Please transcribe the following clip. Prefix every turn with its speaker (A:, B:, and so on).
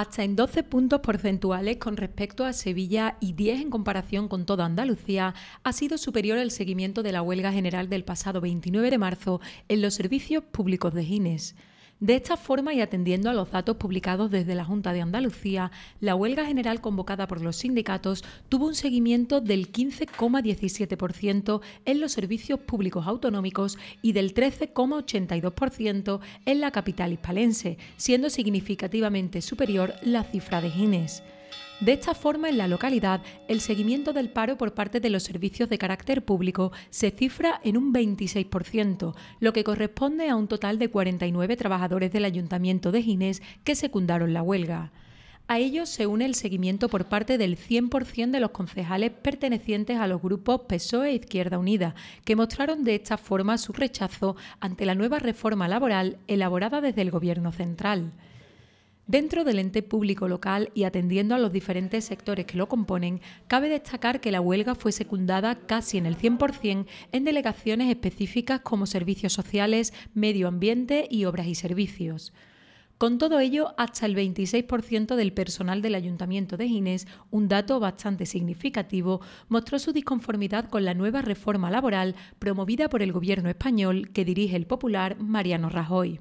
A: hasta en 12 puntos porcentuales con respecto a Sevilla y 10 en comparación con toda Andalucía, ha sido superior el seguimiento de la huelga general del pasado 29 de marzo en los servicios públicos de Gines. De esta forma y atendiendo a los datos publicados desde la Junta de Andalucía, la huelga general convocada por los sindicatos tuvo un seguimiento del 15,17% en los servicios públicos autonómicos y del 13,82% en la capital hispalense, siendo significativamente superior la cifra de Gines. De esta forma, en la localidad, el seguimiento del paro por parte de los servicios de carácter público se cifra en un 26%, lo que corresponde a un total de 49 trabajadores del Ayuntamiento de Ginés que secundaron la huelga. A ellos se une el seguimiento por parte del 100% de los concejales pertenecientes a los grupos PSOE e Izquierda Unida, que mostraron de esta forma su rechazo ante la nueva reforma laboral elaborada desde el Gobierno central. Dentro del ente público local y atendiendo a los diferentes sectores que lo componen, cabe destacar que la huelga fue secundada casi en el 100% en delegaciones específicas como servicios sociales, medio ambiente y obras y servicios. Con todo ello, hasta el 26% del personal del Ayuntamiento de Ginés, un dato bastante significativo, mostró su disconformidad con la nueva reforma laboral promovida por el gobierno español que dirige el popular Mariano Rajoy.